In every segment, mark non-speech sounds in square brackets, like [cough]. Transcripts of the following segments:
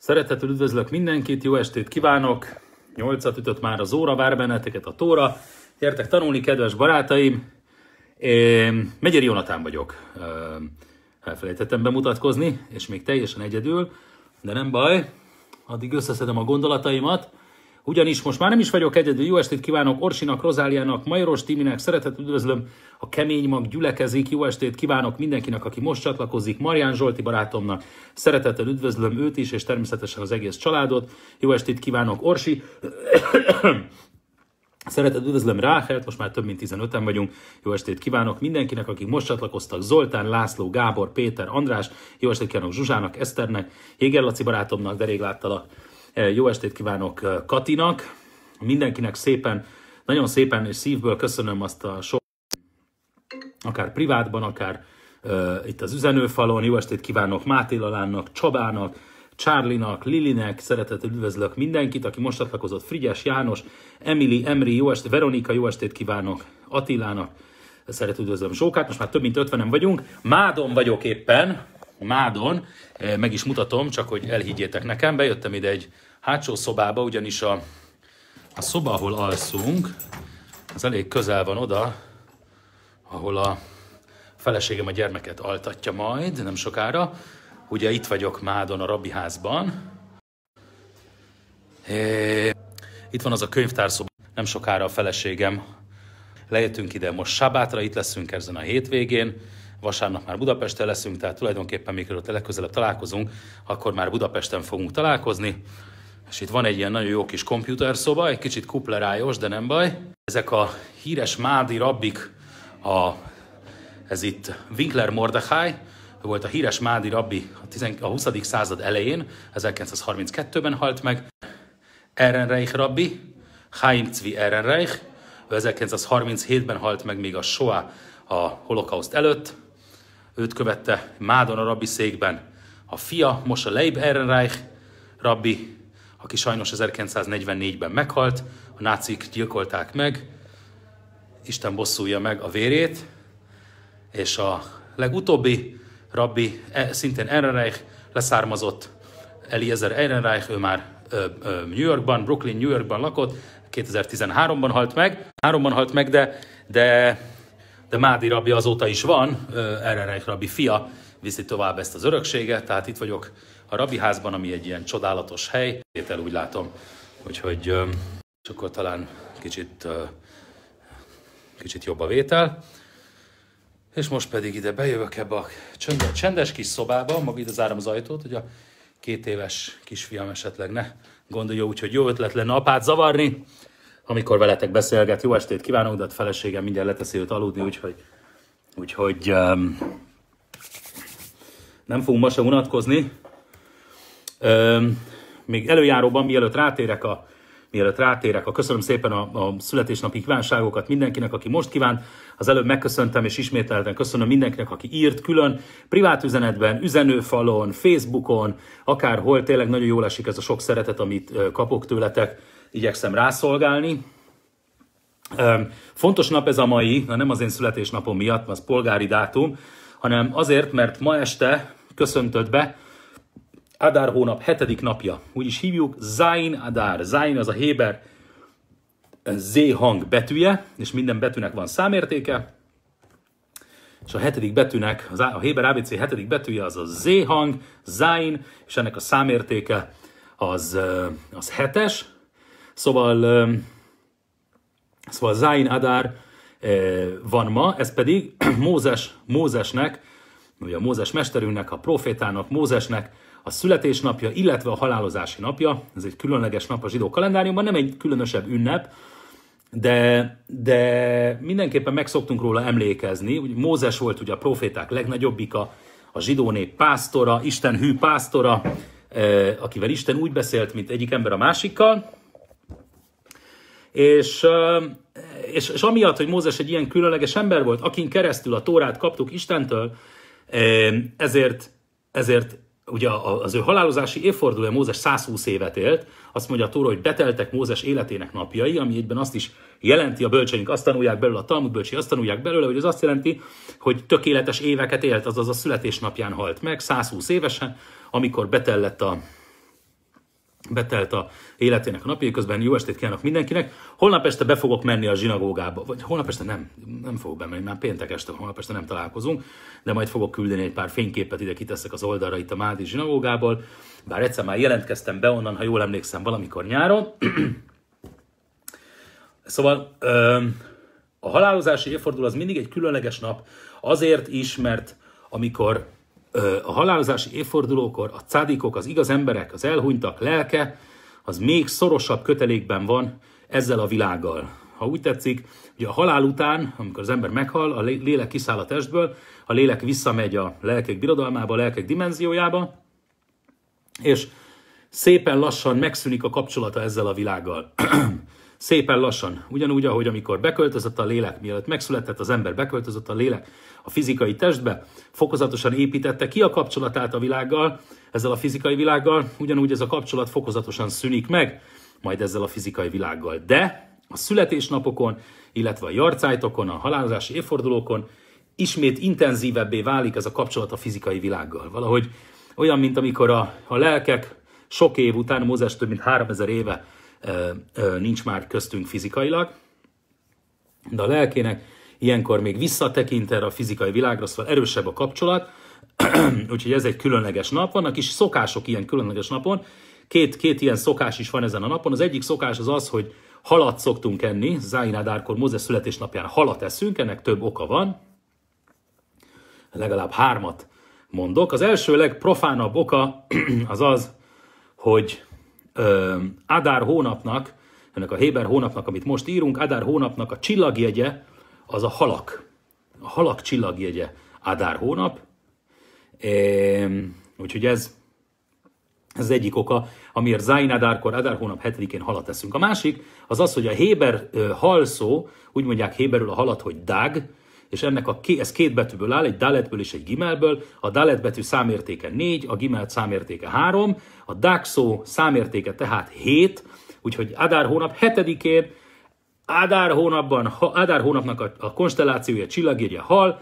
Szeretettel üdvözlök mindenkit, jó estét kívánok! Nyolcat ütött már az óra, vár benneteket a tóra. Gyertek tanulni, kedves barátaim! Én Megyeri Jonatán vagyok. Elfelejtettem bemutatkozni, és még teljesen egyedül, de nem baj, addig összeszedem a gondolataimat, ugyanis most már nem is vagyok egyedül. Jó estét kívánok Orsinak, Rozáliának, Majoros Timinek. Szeretet üdvözlöm. A kemény mag gyülekezik. Jó estét kívánok mindenkinek, aki most csatlakozik. Marián Zsolti barátomnak. Szeretettel üdvözlöm őt is, és természetesen az egész családot. Jó estét kívánok Orsi. [coughs] Szeretet üdvözlöm Ráhelt, most már több mint 15-en vagyunk. Jó estét kívánok mindenkinek, akik most csatlakoztak. Zoltán, László, Gábor, Péter, András. Jó estét kívánok Zsuzsának, Eszternek, Jéger Laci barátomnak, rég láttalak. Jó estét kívánok Katinak, mindenkinek szépen, nagyon szépen és szívből köszönöm azt a sok, akár privátban, akár uh, itt az üzenőfalon. Jó estét kívánok Máté Lalánnak, Csabának, Csárlinak, Lilinek, szeretettel üdvözlök mindenkit, aki most csatlakozott, Frigyes János, Emily, Emri, jó estét, Veronika, jó estét kívánok Attilának, szeretettel üdvözlöm Zsókát, most már több mint 50 vagyunk. Mádon vagyok éppen, Mádon, meg is mutatom, csak hogy elhiggyétek nekem, bejöttem ide egy hátsó szobába, ugyanis a, a szoba, ahol alszunk, az elég közel van oda, ahol a feleségem a gyermeket altatja majd, nem sokára. Ugye itt vagyok Mádon a rabbi házban. É, itt van az a könyvtárszoba, nem sokára a feleségem. Lejöttünk ide most sabátra, itt leszünk ezen a hétvégén, vasárnap már Budapesten leszünk, tehát tulajdonképpen mikor ott legközelebb találkozunk, akkor már Budapesten fogunk találkozni. És itt van egy ilyen nagyon jó kis szoba, egy kicsit kuplerájos, de nem baj. Ezek a híres Mádi rabbik, a, ez itt Winkler Mordechai, volt a híres Mádi rabbi a 20. század elején, 1932-ben halt meg. Ehrenreich rabbi, Chaim Zvi Ehrenreich, 1937-ben halt meg még a Shoah, a holokauszt előtt. Őt követte Mádon a rabbi székben a fia, Moshe Leib Ehrenreich rabbi, aki sajnos 1944-ben meghalt, a nácik gyilkolták meg, Isten bosszulja meg a vérét, és a legutóbbi rabbi, e, szintén Ehrenreich leszármazott, Eliezer Ehrenreich, ő már New Yorkban, Brooklyn, New Yorkban lakott, 2013-ban halt meg, Háromban halt meg, de, de, de Mádi rabbi azóta is van, Ehrenreich rabbi fia, viszi tovább ezt az örökséget, tehát itt vagyok a Rabi házban, ami egy ilyen csodálatos hely, étel úgy látom, úgyhogy és akkor talán kicsit, kicsit jobb a vétel. És most pedig ide bejövök ebbe a csöndes, csendes kis szobába, maga ide zárom az ajtót, hogy a két éves kisfiam esetleg ne gondolja úgy, hogy jó ötlet lenne apát zavarni, amikor veletek beszélget. Jó estét kívánok, de a hát feleségem mindjárt leteszi őt aludni, úgyhogy, úgyhogy um, nem fogunk ma se unatkozni még előjáróban, mielőtt rátérek a mielőtt rátérek, a köszönöm szépen a, a születésnapi kívánságokat mindenkinek, aki most kíván. Az előbb megköszöntem és ismételten köszönöm mindenkinek, aki írt külön, privát üzenetben, üzenőfalon, Facebookon, akárhol. Tényleg nagyon jól esik ez a sok szeretet, amit kapok tőletek. Igyekszem rászolgálni. Fontos nap ez a mai, na nem az én születésnapom miatt, az polgári dátum, hanem azért, mert ma este köszöntött be Adár hónap hetedik napja. Úgy is hívjuk Zain Adár. Zain az a Héber eh, Z hang betűje, és minden betűnek van számértéke. És a hetedik betűnek, a Héber ABC hetedik betűje az a Z hang, Zain, és ennek a számértéke az, eh, az hetes. Szóval, eh, szóval Zain Adár van ma, ez pedig [clears throat] Mózes, Mózesnek, ugye a Mózes mesterünknek, a profétának, Mózesnek a születésnapja, illetve a halálozási napja, ez egy különleges nap a zsidó kalendáriumban, nem egy különösebb ünnep, de, de mindenképpen megszoktunk róla emlékezni. Úgy Mózes volt ugye a proféták legnagyobbika, a zsidó nép pásztora, Isten hű pásztora, e, akivel Isten úgy beszélt, mint egyik ember a másikkal. És, e, és, és amiatt, hogy Mózes egy ilyen különleges ember volt, akin keresztül a Tórát kaptuk Istentől, e, ezért, ezért ugye az ő halálozási évfordulója Mózes 120 évet élt, azt mondja a Tóra, hogy beteltek Mózes életének napjai, ami egyben azt is jelenti, a bölcseink azt tanulják belőle, a Talmud bölcsi azt tanulják belőle, hogy ez azt jelenti, hogy tökéletes éveket élt, azaz a születésnapján halt meg, 120 évesen, amikor betellett a, betelt a életének a napja, közben jó estét kívánok mindenkinek. Holnap este be fogok menni a zsinagógába, vagy holnap este nem, nem fogok bemenni, már péntek este, holnap este nem találkozunk, de majd fogok küldeni egy pár fényképet, ide kiteszek az oldalra itt a Mádi zsinagógából, bár egyszer már jelentkeztem be onnan, ha jól emlékszem, valamikor nyáron. [clears throat] szóval a halálozási évforduló az mindig egy különleges nap, azért is, mert amikor a halálozási évfordulókor a cádikok, az igaz emberek, az elhunytak lelke, az még szorosabb kötelékben van ezzel a világgal. Ha úgy tetszik, hogy a halál után, amikor az ember meghal, a lélek kiszáll a testből, a lélek visszamegy a lelkek birodalmába, a lelkek dimenziójába, és szépen lassan megszűnik a kapcsolata ezzel a világgal. [clears throat] Szépen lassan. Ugyanúgy, ahogy amikor beköltözött a lélek, mielőtt megszületett az ember, beköltözött a lélek a fizikai testbe, fokozatosan építette ki a kapcsolatát a világgal, ezzel a fizikai világgal, ugyanúgy ez a kapcsolat fokozatosan szűnik meg, majd ezzel a fizikai világgal. De a születésnapokon, illetve a jarcájtokon, a halálozási évfordulókon ismét intenzívebbé válik ez a kapcsolat a fizikai világgal. Valahogy olyan, mint amikor a, a lelkek sok év után, Mózes több mint 3000 éve nincs már köztünk fizikailag, de a lelkének ilyenkor még visszatekint erre a fizikai világra, szóval erősebb a kapcsolat, [clears throat] úgyhogy ez egy különleges nap. Vannak is szokások ilyen különleges napon, két, két ilyen szokás is van ezen a napon. Az egyik szokás az az, hogy halat szoktunk enni, Záinádárkor Mózes születésnapján halat eszünk, ennek több oka van, legalább hármat mondok. Az első legprofánabb oka [clears throat] az az, hogy Adár hónapnak, ennek a Héber hónapnak, amit most írunk, Adár hónapnak a csillagjegye az a halak. A halak csillagjegye Adár hónap. Úgyhogy ez, ez az egyik oka, amiért Zain Adárkor, Adár hónap 7-én halat teszünk. A másik az az, hogy a Héber halszó, úgy mondják Héberül a halat, hogy dag és ennek a ké, ez két betűből áll, egy daletből és egy gimelből, a dalet betű számértéke 4, a gimel számértéke 3, a szó számértéke tehát 7, úgyhogy Adár hónap 7-én, Adár, hónapban, Adár hónapnak a, a konstellációja, csillagírja hal,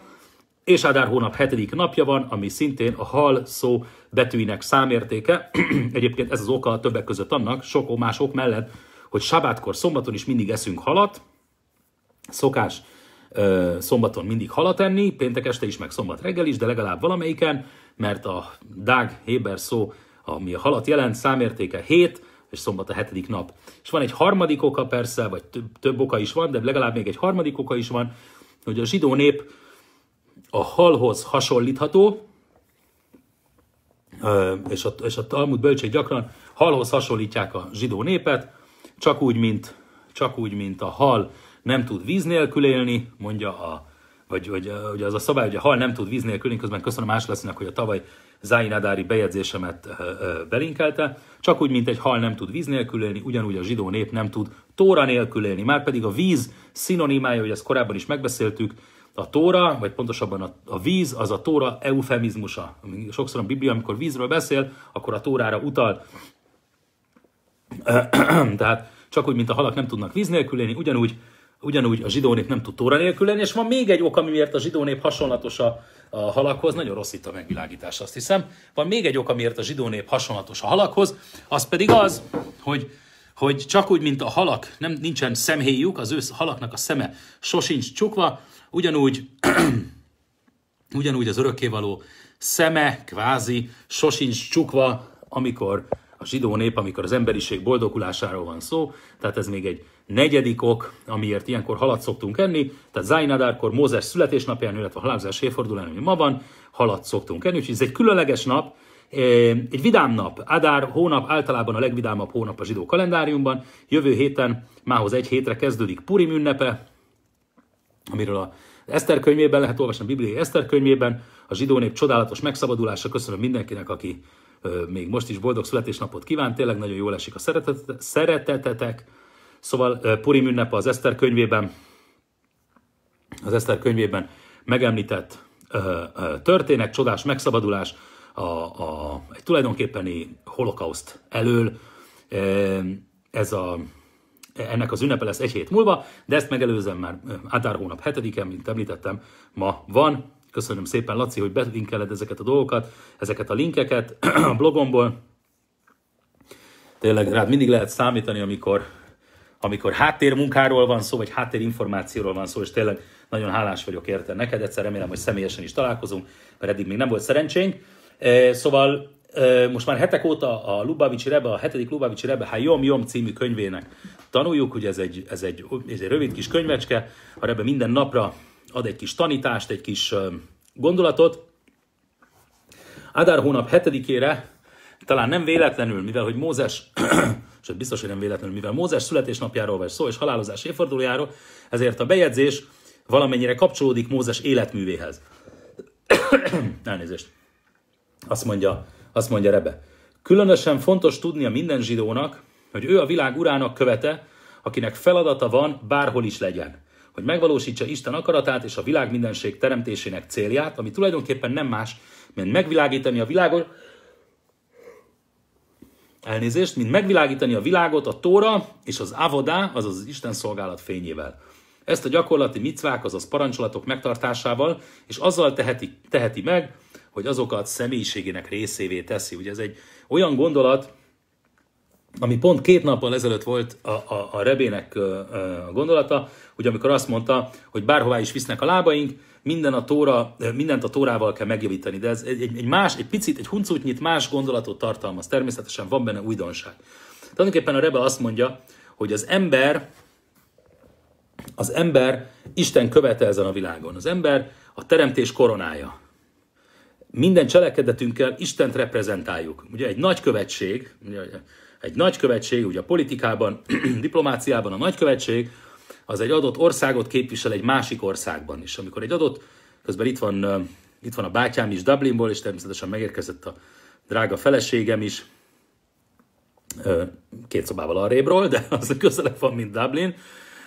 és Adár hónap hetedik napja van, ami szintén a hal szó betűinek számértéke. [clears throat] Egyébként ez az oka a többek között annak, sok más ok mellett, hogy sabátkor, szombaton is mindig eszünk halat. Szokás szombaton mindig halat enni, péntek este is, meg szombat reggel is, de legalább valamelyiken, mert a dág héber szó, ami a halat jelent, számértéke 7, és szombat a hetedik nap. És van egy harmadik oka persze, vagy több, több oka is van, de legalább még egy harmadik oka is van, hogy a zsidó nép a halhoz hasonlítható, és a, és a Talmud bölcsék gyakran halhoz hasonlítják a zsidó népet, csak úgy, mint, csak úgy, mint a hal nem tud víz nélkül élni, mondja a vagy, vagy vagy az a szabály, hogy a hal nem tud víz nélkül, élni, közben köszönöm Áslaszinak, hogy a tavaly Adári bejegyzésemet belinkelte, csak úgy, mint egy hal nem tud víz nélkül élni, ugyanúgy a zsidó nép nem tud tóra nélkül élni. Márpedig a víz szinonimája, hogy ezt korábban is megbeszéltük, a tóra, vagy pontosabban a, a víz, az a tóra eufemizmusa. Sokszor a Biblia, amikor vízről beszél, akkor a tórára utal. [clears throat] Tehát csak úgy, mint a halak nem tudnak víz nélkül élni, ugyanúgy ugyanúgy a zsidó nép nem tud Tóra nélkül lenni, és van még egy ok, ami miért a zsidó nép hasonlatos a, a halakhoz, nagyon rossz itt a megvilágítás, azt hiszem. Van még egy ok, miért a zsidó nép hasonlatos a halakhoz, az pedig az, hogy hogy csak úgy, mint a halak, nem, nincsen szemhéjuk, az ő halaknak a szeme sosincs csukva, ugyanúgy, [clears throat] ugyanúgy az örökkévaló szeme kvázi sosincs csukva, amikor a zsidó nép, amikor az emberiség boldogulásáról van szó, tehát ez még egy Negyedik ok, amiért ilyenkor halat szoktunk enni, tehát Zainadárkor, Mózes születésnapján, illetve a halálozás évfordulán, ami ma van, halat szoktunk enni, úgyhogy ez egy különleges nap, eh, egy vidám nap, Adár hónap általában a legvidámabb hónap a zsidó kalendáriumban. Jövő héten, mához egy hétre kezdődik Purim ünnepe, amiről a Eszter könyvében lehet olvasni, a bibliai Eszter könyvében. A zsidó nép csodálatos megszabadulása. Köszönöm mindenkinek, aki eh, még most is boldog születésnapot kívánt, Tényleg nagyon jól esik a szeretetetek. Szóval Purim ünnepe az Eszter könyvében, az Eszter könyvében megemlített történet, csodás megszabadulás, a, a, egy tulajdonképpeni holokauszt elől. Ez a, ennek az ünnepe lesz egy hét múlva, de ezt megelőzem már Adár hónap 7 mint említettem, ma van. Köszönöm szépen, Laci, hogy belinkeled ezeket a dolgokat, ezeket a linkeket a blogomból. Tényleg rád mindig lehet számítani, amikor amikor háttérmunkáról van szó, vagy háttérinformációról van szó, és tényleg nagyon hálás vagyok érte neked, egyszer remélem, hogy személyesen is találkozunk, mert eddig még nem volt szerencsénk. E, szóval e, most már hetek óta a Lubavicsi Rebe, a hetedik Lubavicsi Rebe, ha hát Jom Jom című könyvének tanuljuk, hogy ez egy, ez egy, ez egy rövid kis könyvecske, a Rebe minden napra ad egy kis tanítást, egy kis e, gondolatot. Adár hónap hetedikére, talán nem véletlenül, mivel hogy Mózes sőt biztos, hogy nem véletlenül, mivel Mózes születésnapjáról vagy szó és halálozás évfordulójáról, ezért a bejegyzés valamennyire kapcsolódik Mózes életművéhez. [coughs] Elnézést. Azt mondja, azt mondja Rebe. Különösen fontos tudni a minden zsidónak, hogy ő a világ urának követe, akinek feladata van bárhol is legyen, hogy megvalósítsa Isten akaratát és a világ mindenség teremtésének célját, ami tulajdonképpen nem más, mint megvilágítani a világot, elnézést, mint megvilágítani a világot a Tóra és az Avodá, azaz az Isten szolgálat fényével. Ezt a gyakorlati micvák, azaz parancsolatok megtartásával, és azzal teheti, teheti meg, hogy azokat személyiségének részévé teszi. Ugye ez egy olyan gondolat, ami pont két nappal ezelőtt volt a, a, a Rebének a gondolata, hogy amikor azt mondta, hogy bárhová is visznek a lábaink, minden a tóra, mindent a tórával kell megjavítani, de ez egy, egy, más, egy picit, egy huncutnyit más gondolatot tartalmaz. Természetesen van benne újdonság. Tulajdonképpen a Rebe azt mondja, hogy az ember, az ember Isten követe ezen a világon. Az ember a teremtés koronája. Minden cselekedetünkkel Istent reprezentáljuk. Ugye egy nagy követség, ugye egy nagykövetség, ugye a politikában, [clears throat] diplomáciában a nagykövetség, az egy adott országot képvisel egy másik országban is. Amikor egy adott, közben itt van, itt van a bátyám is Dublinból, és természetesen megérkezett a drága feleségem is, két szobával arrébról, de az közelebb van, mint Dublin.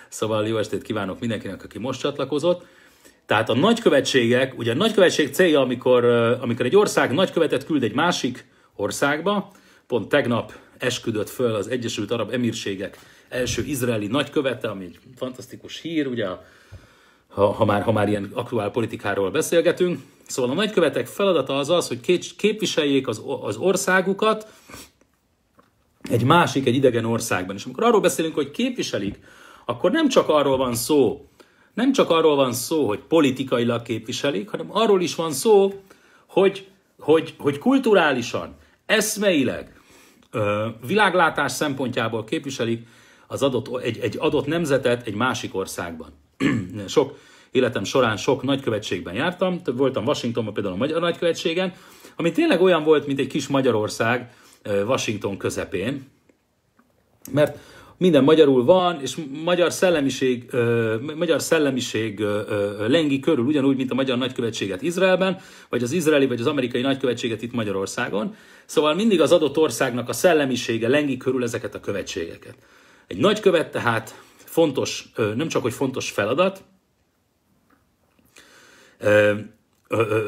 Szóval jó estét kívánok mindenkinek, aki most csatlakozott. Tehát a nagykövetségek, ugye a nagykövetség célja, amikor, amikor egy ország nagykövetet küld egy másik országba, pont tegnap esküdött föl az Egyesült Arab Emírségek első izraeli nagykövete, ami egy fantasztikus hír, ugye, ha, ha, már, ha már ilyen aktuál politikáról beszélgetünk. Szóval a nagykövetek feladata az az, hogy képviseljék az, az országukat egy másik, egy idegen országban. És amikor arról beszélünk, hogy képviselik, akkor nem csak arról van szó, nem csak arról van szó, hogy politikailag képviselik, hanem arról is van szó, hogy, hogy, hogy kulturálisan, eszmeileg, világlátás szempontjából képviselik az adott, egy, egy adott nemzetet egy másik országban. [clears throat] sok életem során sok nagykövetségben jártam, voltam Washingtonban például a Magyar Nagykövetségen, ami tényleg olyan volt, mint egy kis Magyarország Washington közepén, mert minden magyarul van, és magyar szellemiség, magyar szellemiség lengi körül, ugyanúgy, mint a magyar nagykövetséget Izraelben, vagy az izraeli, vagy az amerikai nagykövetséget itt Magyarországon. Szóval mindig az adott országnak a szellemisége lengi körül ezeket a követségeket. Egy nagykövet tehát fontos, nem csak, hogy fontos feladat,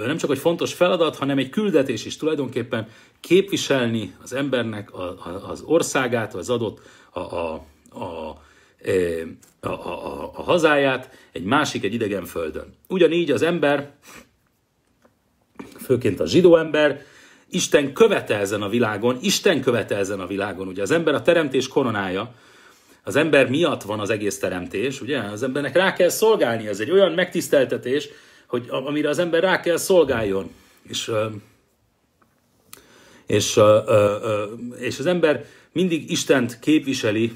nem csak, hogy fontos feladat, hanem egy küldetés is tulajdonképpen képviselni az embernek az országát, az adott a, a, a, a, a, a hazáját egy másik, egy idegen földön. Ugyanígy az ember, főként a zsidó ember, Isten követe ezen a világon, Isten követe ezen a világon. Ugye az ember a teremtés koronája, az ember miatt van az egész teremtés, ugye? Az embernek rá kell szolgálni, ez egy olyan megtiszteltetés, hogy amire az ember rá kell szolgáljon. És, és, és az ember mindig Istent képviseli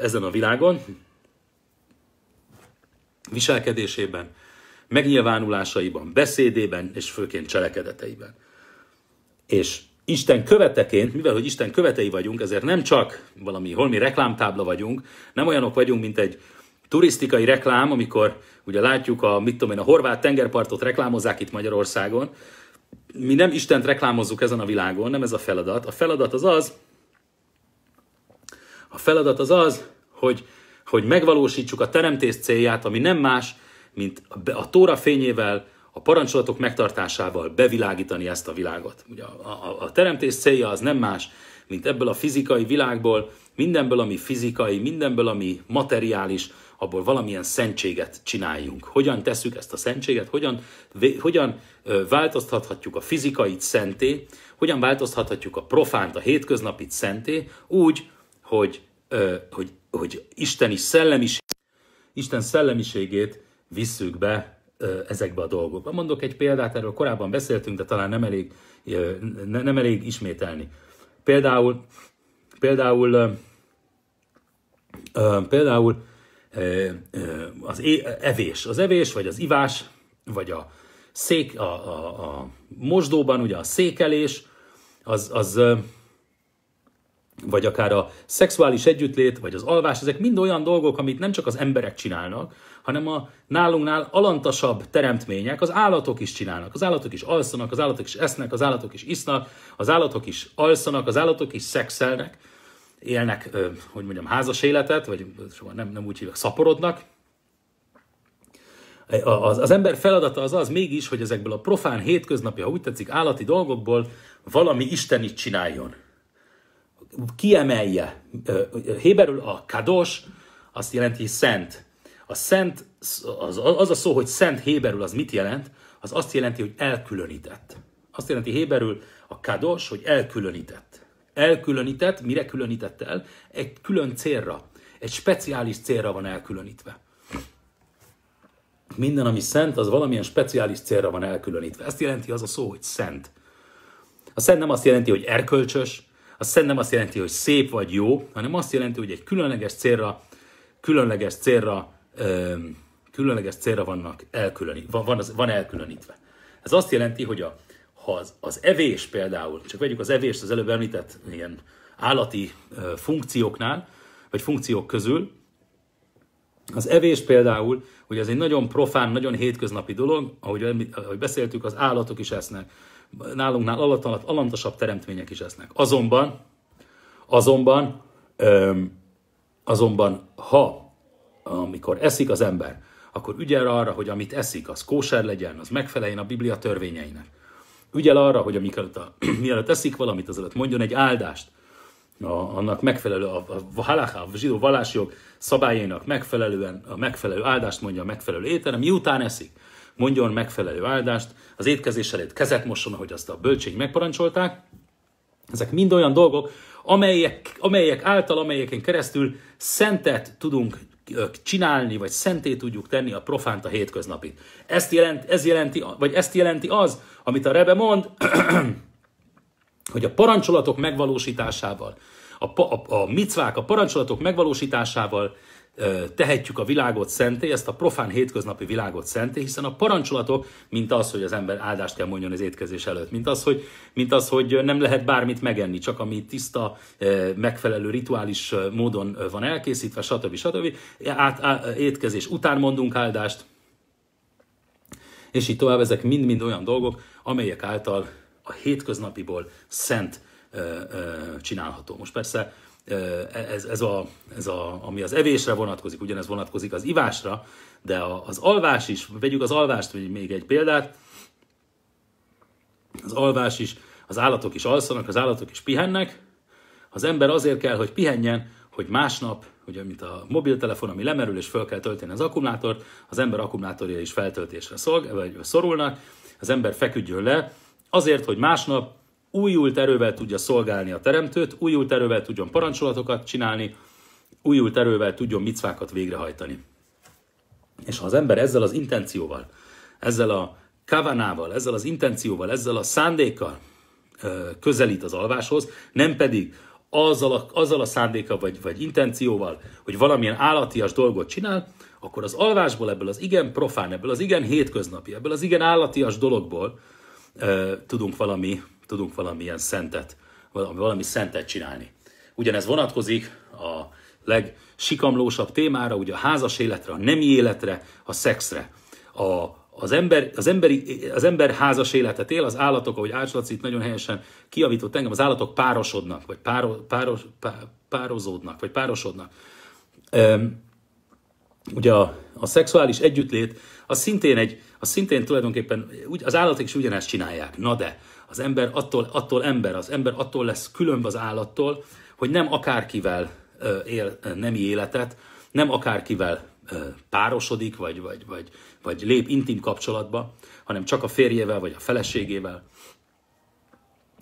ezen a világon, viselkedésében, megnyilvánulásaiban, beszédében és főként cselekedeteiben. És Isten követeként, mivel hogy Isten követei vagyunk, ezért nem csak valami holmi reklámtábla vagyunk, nem olyanok vagyunk, mint egy turisztikai reklám, amikor ugye látjuk a, mit tudom én, a horvát tengerpartot reklámozzák itt Magyarországon. Mi nem Istent reklámozzuk ezen a világon, nem ez a feladat. A feladat az az, a feladat az az, hogy, hogy megvalósítsuk a teremtés célját, ami nem más, mint a, a Tóra fényével, a parancsolatok megtartásával bevilágítani ezt a világot. Ugye a, a, a teremtés célja az nem más, mint ebből a fizikai világból, mindenből, ami fizikai, mindenből, ami materiális, abból valamilyen szentséget csináljunk. Hogyan tesszük ezt a szentséget, hogyan, vé, hogyan változtathatjuk a fizikait szenté, hogyan változtathatjuk a profánt, a hétköznapit szenté, úgy, hogy, ö, hogy, hogy isteni szellemiség, Isten szellemiségét visszük be ezekbe a dolgokba. Mondok egy példát, erről korábban beszéltünk, de talán nem elég, nem elég ismételni. Például, például, például az evés, az evés, vagy az ivás, vagy a szék, a, a, a mosdóban ugye a székelés, az, az vagy akár a szexuális együttlét, vagy az alvás, ezek mind olyan dolgok, amit nem csak az emberek csinálnak, hanem a nálunknál alantasabb teremtmények az állatok is csinálnak. Az állatok is alszanak, az állatok is esznek, az állatok is isznak, az állatok is alszanak, az állatok is szexelnek, élnek, hogy mondjam, házas életet, vagy nem, nem úgy hívják, szaporodnak, az, az ember feladata az az mégis, hogy ezekből a profán, hétköznapi, ha úgy tetszik, állati dolgokból valami istenit csináljon kiemelje. Héberül a kados azt jelenti szent. A szent, az, az a szó, hogy szent héberül, az mit jelent? Az azt jelenti, hogy elkülönített. Azt jelenti héberül a kados, hogy elkülönített. Elkülönített, mire különített el? Egy külön célra, egy speciális célra van elkülönítve. Minden, ami szent, az valamilyen speciális célra van elkülönítve. Ezt jelenti az a szó, hogy szent. A szent nem azt jelenti, hogy erkölcsös, az nem azt jelenti, hogy szép vagy jó, hanem azt jelenti, hogy egy különleges célra, különleges célra, különleges célra vannak elkülönítve, van, az, van elkülönítve. Ez azt jelenti, hogy a, ha az, az evés például, csak vegyük az evést az előbb említett ilyen állati funkcióknál, vagy funkciók közül, az evés például, hogy ez egy nagyon profán, nagyon hétköznapi dolog, ahogy, ahogy beszéltük, az állatok is esznek, nálunknál alatt, alantosabb teremtmények is esznek. Azonban, azonban, öm, azonban ha, amikor eszik az ember, akkor ügyel arra, hogy amit eszik, az kóser legyen, az megfeleljen a Biblia törvényeinek. Ügyel arra, hogy amikor a, [clears throat] mielőtt eszik valamit, az előtt mondjon egy áldást, a, annak megfelelő, a, a halaká, a zsidó valásjog szabályainak megfelelően, a megfelelő áldást mondja a megfelelő ételre, miután eszik mondjon megfelelő áldást, az étkezés előtt kezet mosson, ahogy azt a bölcsény megparancsolták. Ezek mind olyan dolgok, amelyek, amelyek által, amelyeken keresztül szentet tudunk csinálni, vagy szenté tudjuk tenni a profánt a hétköznapit. Ezt jelent, ez jelenti, vagy ezt jelenti az, amit a Rebe mond, [clears throat] hogy a parancsolatok megvalósításával, a, a, a micvák, a parancsolatok megvalósításával tehetjük a világot szenté, ezt a profán hétköznapi világot szenté, hiszen a parancsolatok, mint az, hogy az ember áldást kell mondjon az étkezés előtt, mint az, hogy, mint az, hogy nem lehet bármit megenni, csak ami tiszta, megfelelő rituális módon van elkészítve, stb. stb. Át, á, étkezés után mondunk áldást, és így tovább ezek mind-mind olyan dolgok, amelyek által a hétköznapiból szent csinálható. Most persze ez, ez, a, ez a, ami az evésre vonatkozik, ugyanez vonatkozik az ivásra, de az alvás is, vegyük az alvást, hogy még egy példát, az alvás is, az állatok is alszanak, az állatok is pihennek, az ember azért kell, hogy pihenjen, hogy másnap, ugye, mint a mobiltelefon, ami lemerül és fel kell tölteni az akkumulátort, az ember akkumulátorja is feltöltésre szolg, szorulnak, az ember feküdjön le, azért, hogy másnap újult erővel tudja szolgálni a teremtőt, újult erővel tudjon parancsolatokat csinálni, újult erővel tudjon micvákat végrehajtani. És ha az ember ezzel az intencióval, ezzel a kavanával, ezzel az intencióval, ezzel a szándékkal közelít az alváshoz, nem pedig azzal a, azzal a szándéka vagy, vagy intencióval, hogy valamilyen állatias dolgot csinál, akkor az alvásból, ebből az igen profán, ebből az igen hétköznapi, ebből az igen állatias dologból e, tudunk valami tudunk valamilyen szentet, valami szentet csinálni. Ugyanez vonatkozik a legsikamlósabb témára, ugye a házas életre, a nemi életre, a szexre. A, az, ember, az, emberi, az ember házas életet él, az állatok, ahogy Ács Laci itt nagyon helyesen kiavított engem, az állatok párosodnak, vagy páro, páros, pá, pározódnak, vagy párosodnak. Üm, ugye a, a szexuális együttlét, az szintén, egy, az szintén tulajdonképpen, az állatok is ugyanezt csinálják. Na de, az ember attól, attól ember, az ember attól lesz különb az állattól, hogy nem akárkivel él nemi életet, nem akárkivel párosodik, vagy, vagy, vagy, vagy lép intim kapcsolatba, hanem csak a férjével, vagy a feleségével.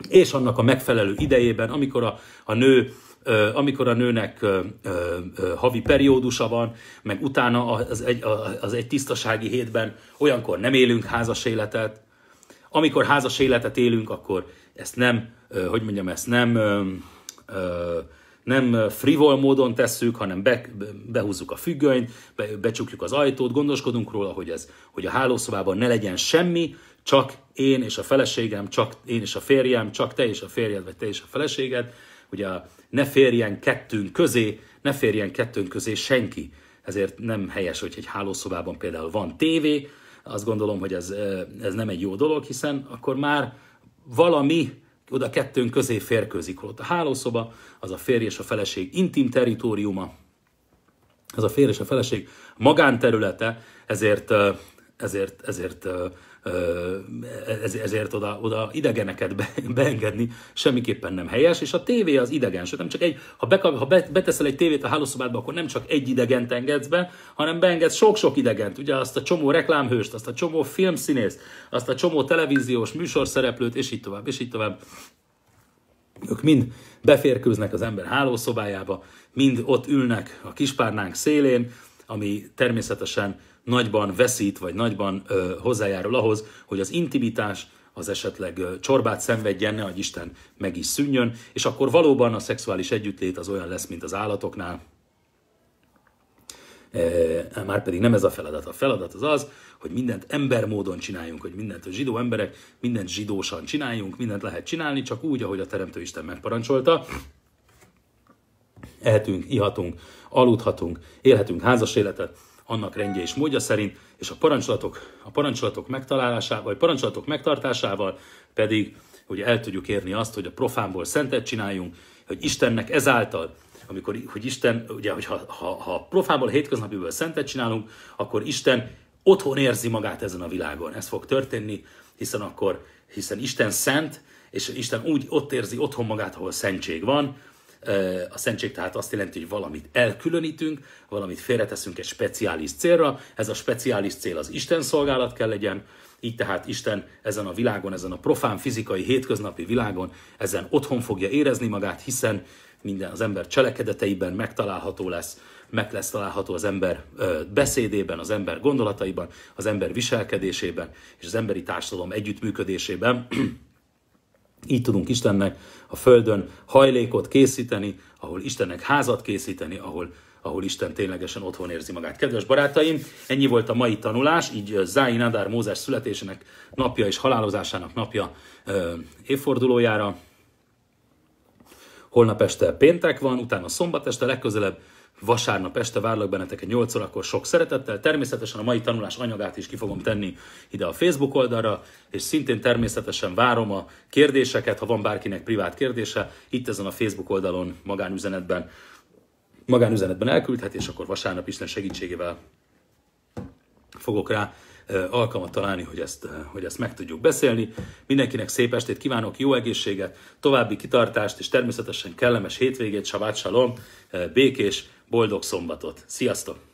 És annak a megfelelő idejében, amikor a, a nő amikor a nőnek havi periódusa van, meg utána az egy, az egy tisztasági hétben, olyankor nem élünk házas életet, amikor házas életet élünk, akkor ezt nem, hogy mondjam, ezt nem, nem frivol módon tesszük, hanem be, behúzzuk a függönyt, be, becsukjuk az ajtót, gondoskodunk róla, hogy, ez, hogy a hálószobában ne legyen semmi, csak én és a feleségem, csak én és a férjem, csak te és a férjed, vagy te és a feleséged, ugye ne férjen kettőnk közé, ne férjen kettőnk közé senki. Ezért nem helyes, hogy egy hálószobában például van tévé, azt gondolom, hogy ez, eh, ez nem egy jó dolog, hiszen akkor már valami oda kettőnk közé férkőzik. Ott a hálószoba, az a férj és a feleség intim teritoriuma, az a férj és a feleség magánterülete, ezért eh, ezért, ezért, ez, ezért oda, oda idegeneket be, [laughs] beengedni semmiképpen nem helyes, és a tévé az idegen, sőt nem csak egy, ha, be, ha beteszel egy tévét a hálószobádba, akkor nem csak egy idegent engedsz be, hanem beengedsz sok-sok idegent, ugye azt a csomó reklámhőst, azt a csomó filmszínész, azt a csomó televíziós műsorszereplőt, és így tovább, és így tovább. Ők mind beférkőznek az ember hálószobájába, mind ott ülnek a kispárnánk szélén, ami természetesen nagyban veszít, vagy nagyban ö, hozzájárul ahhoz, hogy az intimitás az esetleg ö, csorbát szenvedjen, ne Isten meg is szűnjön, és akkor valóban a szexuális együttlét az olyan lesz, mint az állatoknál, E már pedig nem ez a feladat. A feladat az az, hogy mindent ember módon csináljunk, hogy mindent a zsidó emberek, mindent zsidósan csináljunk, mindent lehet csinálni, csak úgy, ahogy a Teremtő Isten megparancsolta. Ehetünk, ihatunk, aludhatunk, élhetünk házas életet, annak rendje és módja szerint, és a parancsolatok, a parancsolatok megtalálásával, vagy parancsolatok megtartásával pedig hogy el tudjuk érni azt, hogy a profánból szentet csináljunk, hogy Istennek ezáltal, amikor, hogy Isten, ugye, hogy ha, ha, ha profánból, hétköznapiből szentet csinálunk, akkor Isten otthon érzi magát ezen a világon. Ez fog történni, hiszen akkor, hiszen Isten szent, és Isten úgy ott érzi otthon magát, ahol szentség van, a szentség tehát azt jelenti, hogy valamit elkülönítünk, valamit félreteszünk egy speciális célra. Ez a speciális cél az Isten szolgálat kell legyen, így tehát Isten ezen a világon, ezen a profán fizikai, hétköznapi világon, ezen otthon fogja érezni magát, hiszen minden az ember cselekedeteiben megtalálható lesz, meg lesz található az ember beszédében, az ember gondolataiban, az ember viselkedésében és az emberi társadalom együttműködésében. [clears throat] Így tudunk Istennek a Földön hajlékot készíteni, ahol Istennek házat készíteni, ahol, ahol Isten ténylegesen otthon érzi magát. Kedves barátaim, ennyi volt a mai tanulás, így Záin Nadár Mózes születésének napja és halálozásának napja ö, évfordulójára. Holnap este péntek van, utána szombat este legközelebb vasárnap este várlak benneteket 8 órakor sok szeretettel. Természetesen a mai tanulás anyagát is ki fogom tenni ide a Facebook oldalra, és szintén természetesen várom a kérdéseket, ha van bárkinek privát kérdése, itt ezen a Facebook oldalon magánüzenetben magánüzenetben elküldhet, és akkor vasárnap Isten segítségével fogok rá alkalmat találni, hogy ezt, hogy ezt meg tudjuk beszélni. Mindenkinek szép estét kívánok, jó egészséget, további kitartást, és természetesen kellemes hétvégét, Shabbat Shalom, békés, Boldog szombatot! Sziasztok!